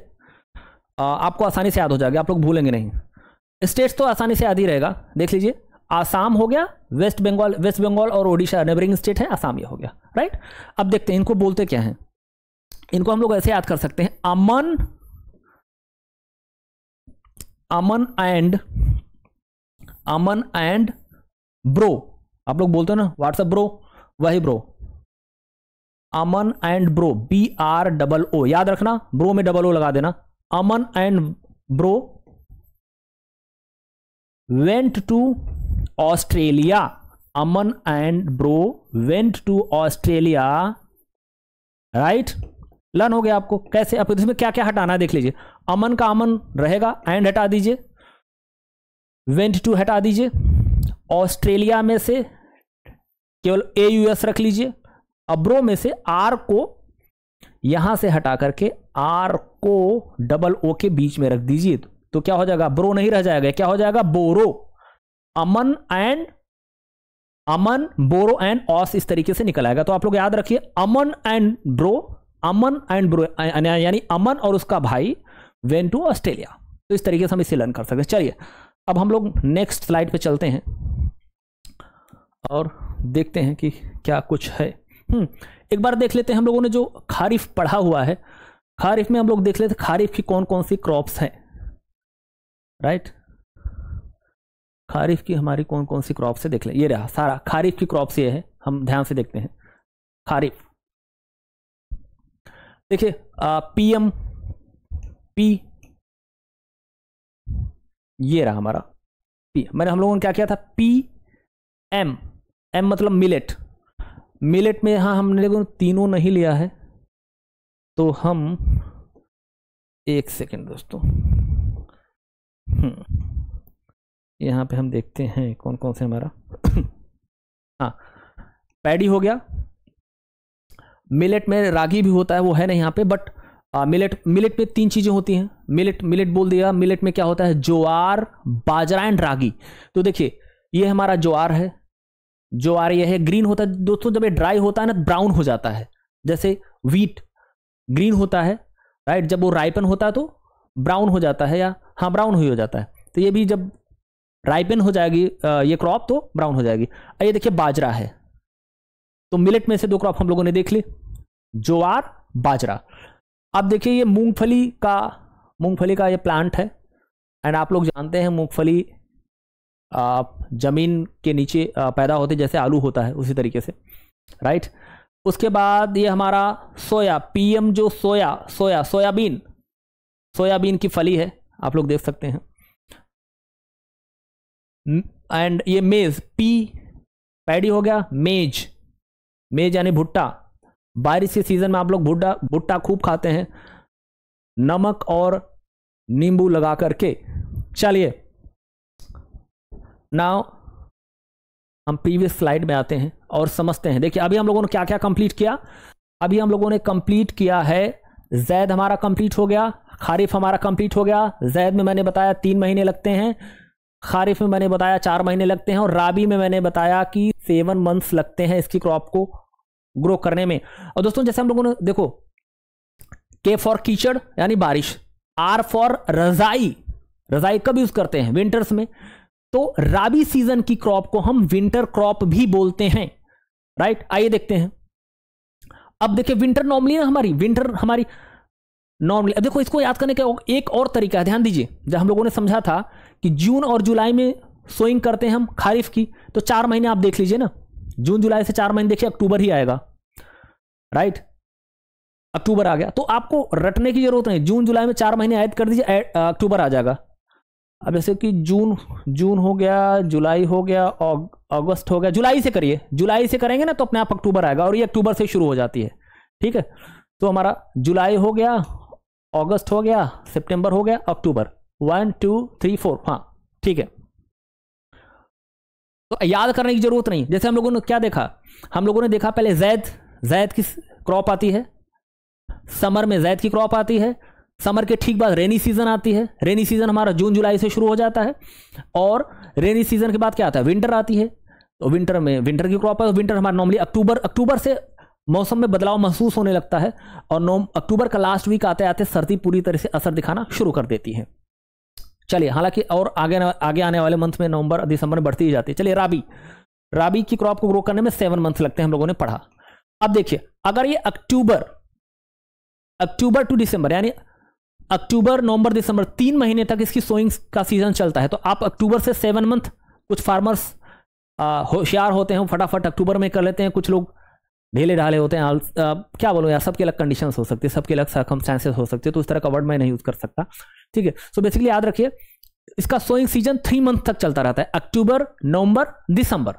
आपको आसानी से याद हो जाएगा आप लोग भूलेंगे नहीं स्टेट्स तो आसानी से याद ही रहेगा देख लीजिए आसाम हो गया वेस्ट बंगाल वेस्ट बंगाल और ओडिशा नेबरिंग स्टेट है आसाम ये हो गया राइट अब देखते हैं इनको बोलते क्या हैं इनको हम लोग ऐसे याद कर सकते हैं Aman Aman and Aman and bro आप लोग बोलते हो ना व्हाट्सएप ब्रो वही bro Aman and bro B R double O याद रखना ब्रो में डबल ओ लगा देना Aman and bro went to Australia Aman and bro went to Australia right learn हो गया आपको कैसे आपको इसमें क्या क्या हटाना है देख लीजिए अमन का अमन रहेगा एंड हटा दीजिए वेंट टू हटा दीजिए ऑस्ट्रेलिया में से केवल ए यूएस रख लीजिए अब्रो में से आर को यहां से हटा करके आर को डबल ओ के बीच में रख दीजिए तो क्या हो जाएगा ब्रो नहीं रह जाएगा क्या हो जाएगा बोरो अमन एंड अमन बोरो एंड ऑस इस तरीके से निकल आएगा तो आप लोग याद रखिए Aman and bro Aman and bro यानी अमन और उसका भाई वेन टू ऑस्ट्रेलिया तो इस तरीके से हम इसे लर्न कर सकते हैं चलिए अब हम लोग नेक्स्ट स्लाइड पे चलते हैं और देखते हैं कि क्या कुछ है हम्म, एक बार देख लेते हैं हम लोगों ने जो खारिफ पढ़ा हुआ है खारिफ में हम लोग देख लेते खारिफ की कौन कौन सी क्रॉप्स हैं राइट खारिफ की हमारी कौन कौन सी क्रॉप्स है देख लें ये रहा सारा खारिफ की क्रॉप्स ये है हम ध्यान से देखते हैं खारिफ देखिए पीएम पी ये रहा हमारा पी मैंने हम लोगों ने क्या किया था पी एम एम मतलब मिलेट मिलेट में यहाँ हमने लेकिन तीनों नहीं लिया है तो हम एक सेकेंड दोस्तों हम्म। यहाँ पे हम देखते हैं कौन कौन से हमारा <coughs> हाँ पैडी हो गया मिलेट में रागी भी होता है वो है ना यहाँ पे बट आ, मिलेट मिलेट में तीन चीज़ें होती हैं मिलेट मिलेट बोल दिया मिलेट में क्या होता है ज्वार बाजरा एंड रागी तो देखिए ये हमारा ज्वार है जो आ रही है ग्रीन होता है दोस्तों जब ये ड्राई होता है ना ब्राउन हो जाता है जैसे व्हीट ग्रीन होता है राइट जब वो राइपन होता है तो ब्राउन हो जाता है या हाँ ब्राउन हो जाता है तो ये भी जब राइपन हो जाएगी ये क्रॉप तो ब्राउन हो जाएगी और ये देखिए बाजरा है तो मिलेट में से दो क्रॉप हम लोगों ने देख ली जोआर बाजरा अब देखिए ये मूंगफली का मूंगफली का ये प्लांट है एंड आप लोग जानते हैं मूंगफली ज़मीन के नीचे पैदा होते जैसे आलू होता है उसी तरीके से राइट उसके बाद ये हमारा सोया पीएम जो सोया सोया सोयाबीन सोयाबीन की फली है आप लोग देख सकते हैं एंड ये मेज पी पैडी हो गया मेज मेज यानी भुट्टा बारिश के सीज़न में आप लोग भुट्टा भुट्टा खूब खाते हैं नमक और नींबू लगा करके चलिए नाउ हम प्रीवियस स्लाइड में आते हैं और समझते हैं देखिए अभी हम लोगों ने क्या क्या कंप्लीट किया अभी हम लोगों ने कंप्लीट किया है जैद हमारा कंप्लीट हो गया खारिफ हमारा कंप्लीट हो गया जैद में मैंने बताया तीन महीने लगते हैं खारिफ में मैंने बताया चार महीने लगते हैं और राबी में मैंने बताया कि सेवन मंथ्स लगते हैं इसकी क्रॉप को ग्रो करने में और दोस्तों जैसे हम लोगों ने देखो के फॉर कीचड़ यानी बारिश आर फॉर रजाई रजाई कब यूज करते हैं विंटर्स में तो राबी सीजन की क्रॉप को हम विंटर क्रॉप भी बोलते हैं राइट आइए देखते हैं अब देखिए विंटर नॉर्मली ना हमारी विंटर हमारी नॉर्मली अब देखो इसको याद करने का एक और तरीका है ध्यान दीजिए जब हम लोगों ने समझा था कि जून और जुलाई में सोइंग करते हैं हम खारिफ की तो चार महीने आप देख लीजिए ना जून जुलाई से चार महीने देखिए अक्टूबर ही आएगा राइट अक्टूबर आ गया तो आपको रटने की जरूरत नहीं जून जुलाई में चार महीने ऐड कर दीजिए अक्टूबर आ जाएगा अब जैसे कि जून जून हो गया जुलाई हो गया अगस्त हो गया जुलाई से करिए जुलाई से करेंगे ना तो अपने आप अक्टूबर आएगा और ये अक्टूबर से शुरू हो जाती है ठीक है तो हमारा जुलाई हो गया अगस्त हो गया सितंबर हो गया अक्टूबर वन टू थ्री फोर हाँ ठीक है तो याद करने की जरूरत नहीं जैसे हम लोगों ने क्या देखा हम लोगों ने देखा पहले जैद जैद की क्रॉप आती है समर में जैद की क्रॉप आती है समर के ठीक बाद रेनी सीजन आती है रेनी सीजन हमारा जून जुलाई से शुरू हो जाता है और रेनी सीजन के बाद क्या आता है विंटर आती है तो विंटर में विंटर की क्रॉप है तो विंटर हमारा नॉर्मली अक्टूबर अक्टूबर से मौसम में बदलाव महसूस होने लगता है और नौ अक्टूबर का लास्ट वीक आते आते सर्दी पूरी तरह से असर दिखाना शुरू कर देती है चलिए हालांकि और आगे आगे आने वाले मंथ में नवंबर दिसंबर में बढ़ती ही जाती है चलिए राबी राबी की क्रॉप को ग्रो करने में सेवन मंथ लगते हैं हम लोगों ने पढ़ा अब देखिए अगर ये अक्टूबर अक्टूबर टू दिसंबर यानी अक्टूबर नवंबर दिसंबर तीन महीने तक इसकी सोइंग का सीजन चलता है तो आप अक्टूबर से सेवन मंथ कुछ फार्मर्स होशियार होते हैं फटाफट अक्टूबर में कर लेते हैं कुछ लोग ढेले ढाले होते हैं आ, क्या बोलो यार सबके अलग कंडीशंस हो सकती है सबके अलग सर्कमस्टांसेस हो सकते हैं तो उस तरह का वर्ड मैं नहीं यूज़ कर सकता ठीक है सो बेसिकली याद रखिए इसका सोइंग सीजन थ्री मंथ तक चलता रहता है अक्टूबर नवंबर दिसंबर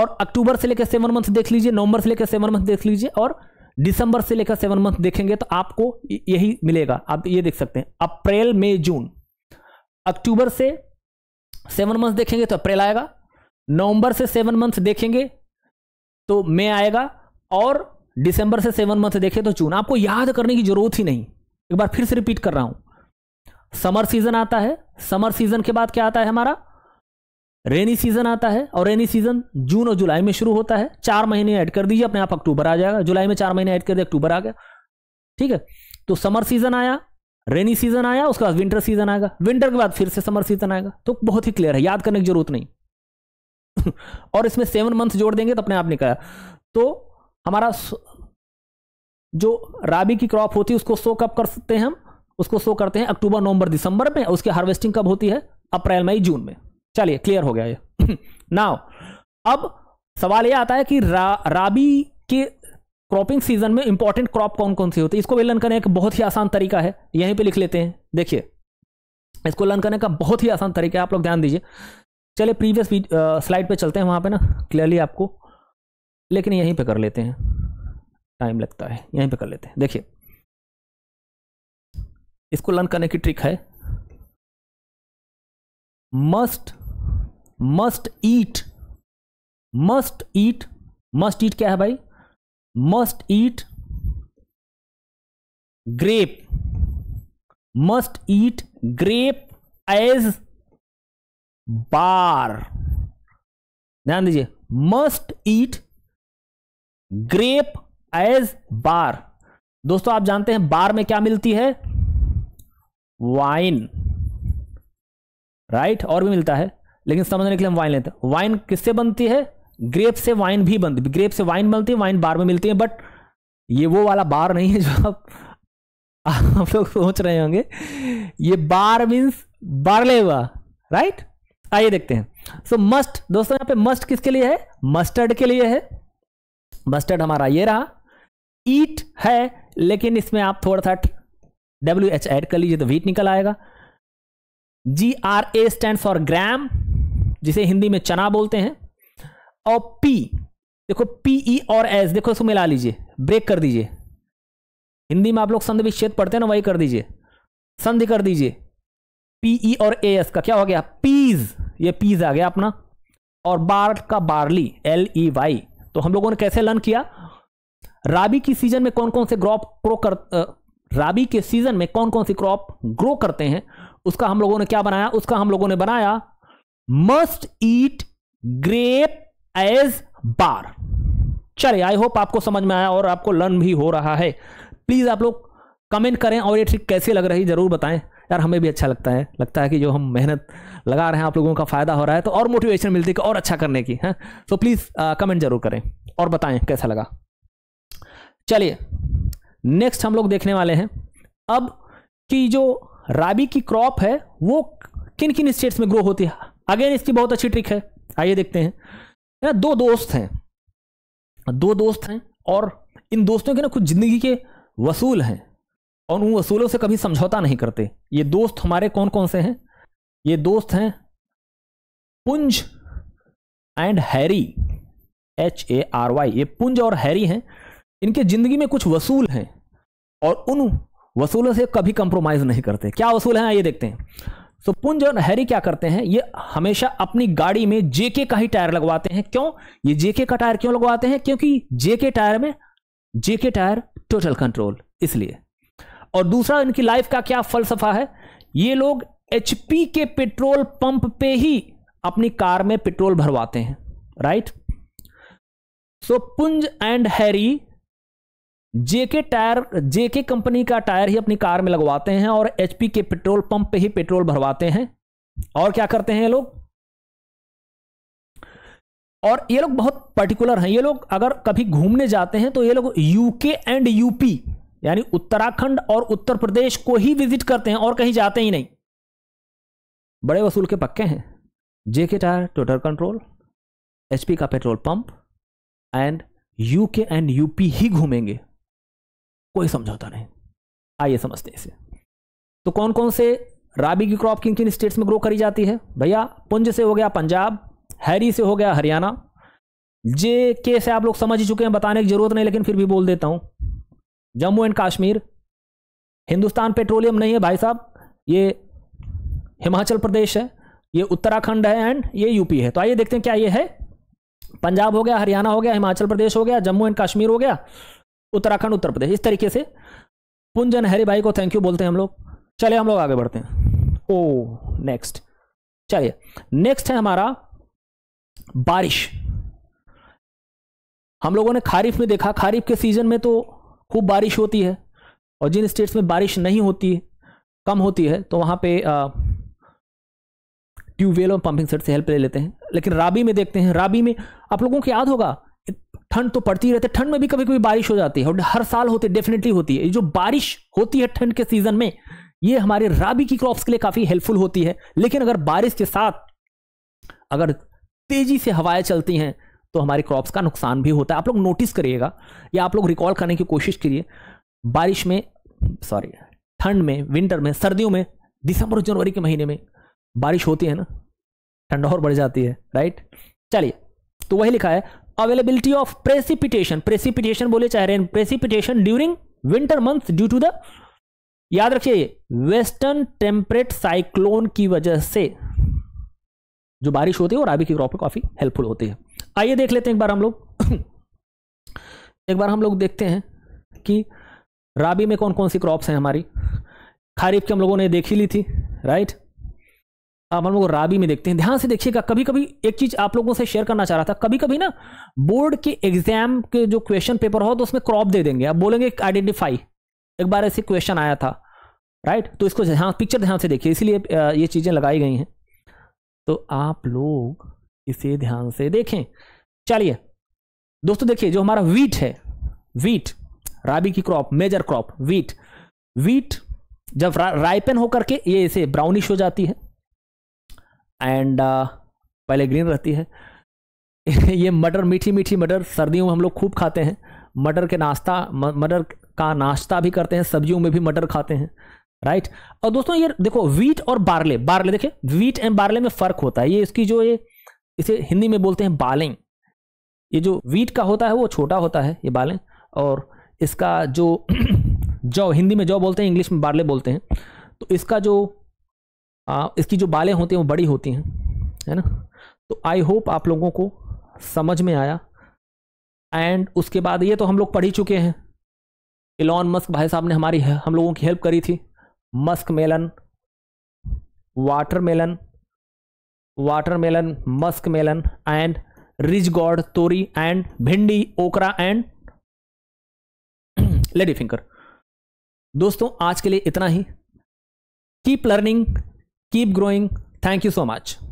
और अक्टूबर से लेकर सेवन मंथ देख लीजिए नवंबर से लेकर सेवन मंथ देख लीजिए और दिसंबर से लेकर सेवन मंथ देखेंगे तो आपको यही मिलेगा आप ये देख सकते हैं अप्रैल मई जून अक्टूबर से सेवन मंथ देखेंगे तो अप्रैल आएगा नवंबर से सेवन मंथ देखेंगे तो मई आएगा और दिसंबर से सेवन मंथ देखें तो जून आपको याद करने की जरूरत ही नहीं एक बार फिर से रिपीट कर रहा हूं समर सीजन आता है समर सीजन के बाद क्या आता है हमारा रेनी सीजन आता है और रेनी सीजन जून और जुलाई में शुरू होता है चार महीने ऐड कर दीजिए अपने आप अक्टूबर आ जाएगा जुलाई में चार महीने ऐड कर दिया अक्टूबर आ गया ठीक है तो समर सीजन आया रेनी सीजन आया उसके बाद विंटर सीजन आएगा विंटर के बाद फिर से समर सीजन आएगा तो बहुत ही क्लियर है याद करने की जरूरत नहीं <laughs> और इसमें सेवन मंथ जोड़ देंगे तो अपने आप निकाला तो हमारा जो राबी की क्रॉप होती है उसको सो कब कर सकते हैं हम उसको सो करते हैं अक्टूबर नवंबर दिसंबर में उसकी हार्वेस्टिंग कब होती है अप्रैल मई जून में चलिए क्लियर हो गया ये नाउ <clears throat> अब सवाल ये आता है कि रा, राबी के क्रॉपिंग सीजन में इंपॉर्टेंट क्रॉप कौन कौन सी होती है इसको भी लर्न करने का बहुत ही आसान तरीका है यहीं पे लिख लेते हैं देखिए इसको लर्न करने का बहुत ही आसान तरीका है आप लोग ध्यान दीजिए चलिए प्रीवियस स्लाइड पे चलते हैं वहां पे ना क्लियरली आपको लेकिन यहीं पे कर लेते हैं टाइम लगता है यहीं पे कर लेते हैं देखिए इसको लर्न करने की ट्रिक है must must eat must eat must eat क्या है भाई must eat grape must eat grape as bar ध्यान दीजिए must eat grape as bar दोस्तों आप जानते हैं बार में क्या मिलती है वाइन राइट और भी मिलता है लेकिन समझने के लिए हम वाइन लेते हैं वाइन किससे बनती है ग्रेप से वाइन भी बनती है ग्रेप से वाइन बनती है वाइन बार में मिलती है बट ये वो वाला बार नहीं है जो आप आप लोग सोच रहे होंगे ये बार मीन्स हुआ राइट आइए देखते हैं सो मस्ट दोस्तों यहाँ पे मस्ट किसके लिए है मस्टर्ड के लिए है मस्टर्ड हमारा ये रहा ईट है लेकिन इसमें आप थोड़ा सा डब्ल्यू एच एड कर लीजिए तो वीट निकल आएगा G R A stand for gram जिसे हिंदी में चना बोलते हैं और पी देखो पी ई और एस देखो इसको मिला लीजिए ब्रेक कर दीजिए हिंदी में आप लोग संधि विच्छेद पढ़ते हैं ना वही कर दीजिए संधि कर दीजिए पी ई और ए एस का क्या हो गया पीज ये पीज आ गया अपना और बार का बार्ली एल ई वाई तो हम लोगों ने कैसे लर्न किया राबी की सीजन में कौन कौन से क्रॉप ग्रो कर राबी के सीजन में कौन कौन सी क्रॉप ग्रो करते हैं उसका हम लोगों ने क्या बनाया उसका हम लोगों ने बनाया must eat grape as bar चले आई होप आपको समझ में आया और आपको लर्न भी हो रहा है प्लीज़ आप लोग कमेंट करें और ये ट्रिक कैसे लग रही ज़रूर बताएं यार हमें भी अच्छा लगता है लगता है कि जो हम मेहनत लगा रहे हैं आप लोगों का फ़ायदा हो रहा है तो और मोटिवेशन मिलती है और अच्छा करने की है तो प्लीज़ कमेंट ज़रूर करें और बताएं कैसा लगा चलिए नेक्स्ट हम लोग देखने वाले हैं अब कि जो राबी की क्रॉप है वो किन किन स्टेट्स में ग्रो होती है अगेन इसकी बहुत अच्छी ट्रिक है आइए देखते हैं ना दो दोस्त हैं दो दोस्त हैं और इन दोस्तों के ना कुछ ज़िंदगी के वसूल हैं और उन वसूलों से कभी समझौता नहीं करते ये दोस्त हमारे कौन कौन से हैं ये दोस्त हैं Punj and Harry H A R Y ये पुंज और हैरी हैं इनके ज़िंदगी में कुछ वसूल हैं और उन वसूलों से कभी कंप्रोमाइज़ नहीं करते क्या वसूल हैं आइए देखते हैं तो पुंज और हैरी क्या करते हैं ये हमेशा अपनी गाड़ी में जेके का ही टायर लगवाते हैं क्यों ये जेके का टायर क्यों लगवाते हैं क्योंकि जेके टायर में जेके टायर टोटल कंट्रोल इसलिए और दूसरा इनकी लाइफ का क्या फलसफा है ये लोग एचपी के पेट्रोल पंप पे ही अपनी कार में पेट्रोल भरवाते हैं right so Punj and Harry JK tyre JK company का टायर ही अपनी कार में लगवाते हैं और एचपी के पेट्रोल पंप पे ही पेट्रोल भरवाते हैं और क्या करते हैं ये लोग और ये लोग बहुत पर्टिकुलर हैं ये लोग अगर कभी घूमने जाते हैं तो ये लोग यूके एंड यूपी यानी उत्तराखंड और उत्तर प्रदेश को ही विजिट करते हैं और कहीं जाते ही नहीं बड़े वसूल के पक्के हैं JK tyre total control HP का petrol pump and UK and UP ही घूमेंगे कोई समझौता नहीं आइए समझते हैं इसे तो कौन कौन से राबी की क्रॉप किन किन स्टेट्स में ग्रो करी जाती है भैया पुंज से हो गया पंजाब हैरी से हो गया हरियाणा जे के से आप लोग समझ ही चुके हैं बताने की जरूरत नहीं लेकिन फिर भी बोल देता हूं जम्मू एंड कश्मीर हिंदुस्तान पेट्रोलियम नहीं है भाई साहब ये हिमाचल प्रदेश है ये उत्तराखंड है एंड ये यूपी है तो आइए देखते हैं क्या ये है पंजाब हो गया हरियाणा हो गया हिमाचल प्रदेश हो गया जम्मू एंड कश्मीर हो गया उत्तराखंड उत्तर प्रदेश इस तरीके से पुंजन हरी भाई को थैंक यू बोलते हैं हम लोग चलिए हम लोग आगे बढ़ते हैं ओ नेक्स्ट चलिए नेक्स्ट है हमारा बारिश हम लोगों ने खारीफ में देखा खारीफ के सीजन में तो खूब बारिश होती है और जिन स्टेट्स में बारिश नहीं होती है कम होती है तो वहां पे ट्यूबवेल और पंपिंग सेट से हेल्प ले लेते हैं लेकिन राबी में देखते हैं राबी में आप लोगों को याद होगा ठंड तो पड़ती रहती है ठंड में भी कभी कभी बारिश हो जाती है और हर साल होती है डेफिनेटली होती है जो बारिश होती है ठंड के सीजन में ये हमारे राबी की क्रॉप्स के लिए काफ़ी हेल्पफुल होती है लेकिन अगर बारिश के साथ अगर तेज़ी से हवाएं चलती हैं तो हमारे क्रॉप्स का नुकसान भी होता है आप लोग नोटिस करिएगा या आप लोग रिकॉल करने की कोशिश करिए बारिश में सॉरी ठंड में विंटर में सर्दियों में दिसंबर जनवरी के महीने में बारिश होती है ना ठंड और बढ़ जाती है राइट चलिए तो वही लिखा है अवेलेबिलिटी ऑफ प्रेसिपिटेशन प्रेसिपिटेशन बोले चाह रहे हैं precipitation during winter month due to the याद रखिए वेस्टर्न टेम्परेट साइक्लोन की वजह से जो बारिश होती है और आबी की क्रॉप काफी हेल्पफुल होती है आइए देख लेते हैं एक बार हम लोग एक बार हम लोग देखते हैं कि राबी में कौन कौन सी क्रॉप्स हैं हमारी खरीफ की हम लोगों ने देखी ली थी राइट हम लोग राबी में देखते हैं ध्यान से देखिएगा कभी कभी एक चीज आप लोगों से शेयर करना चाह रहा था कभी कभी ना बोर्ड के एग्जाम के जो क्वेश्चन पेपर हो तो उसमें क्रॉप दे देंगे आप बोलेंगे आइडेंटिफाई एक बार ऐसे क्वेश्चन आया था राइट तो इसको ध्यान पिक्चर ध्यान से देखिए इसलिए ये चीज़ें लगाई गई हैं तो आप लोग इसे ध्यान से देखें चलिए दोस्तों देखिए जो हमारा वीट है वीट राबी की crop major crop wheat wheat जब रा, राइपन होकर के ये इसे ब्राउनिश हो जाती है एंड पहले ग्रीन रहती है <laughs> ये मटर मीठी मीठी मटर सर्दियों में हम लोग खूब खाते हैं मटर के नाश्ता मटर का नाश्ता भी करते हैं सब्जियों में भी मटर खाते हैं राइट और दोस्तों ये देखो वीट और बारले बारले देखिए वीट एंड बारले में फ़र्क होता है ये इसकी जो ये इसे हिंदी में बोलते हैं बालें ये जो वीट का होता है वो छोटा होता है ये बालें और इसका जो <clears throat> जौ हिंदी में जौ बोलते हैं इंग्लिश में बारले बोलते हैं तो इसका जो आ, इसकी जो बालें होती हैं वो बड़ी होती हैं है ना तो आई होप आप लोगों को समझ में आया एंड उसके बाद ये तो हम लोग पढ़ ही चुके हैं इलॉन मस्क भाई साहब ने हमारी हम लोगों की हेल्प करी थी musk melon water melon water melon musk melon and ridge gourd तोरी and bhindi okra and lady finger दोस्तों आज के लिए इतना ही keep learning keep growing thank you so much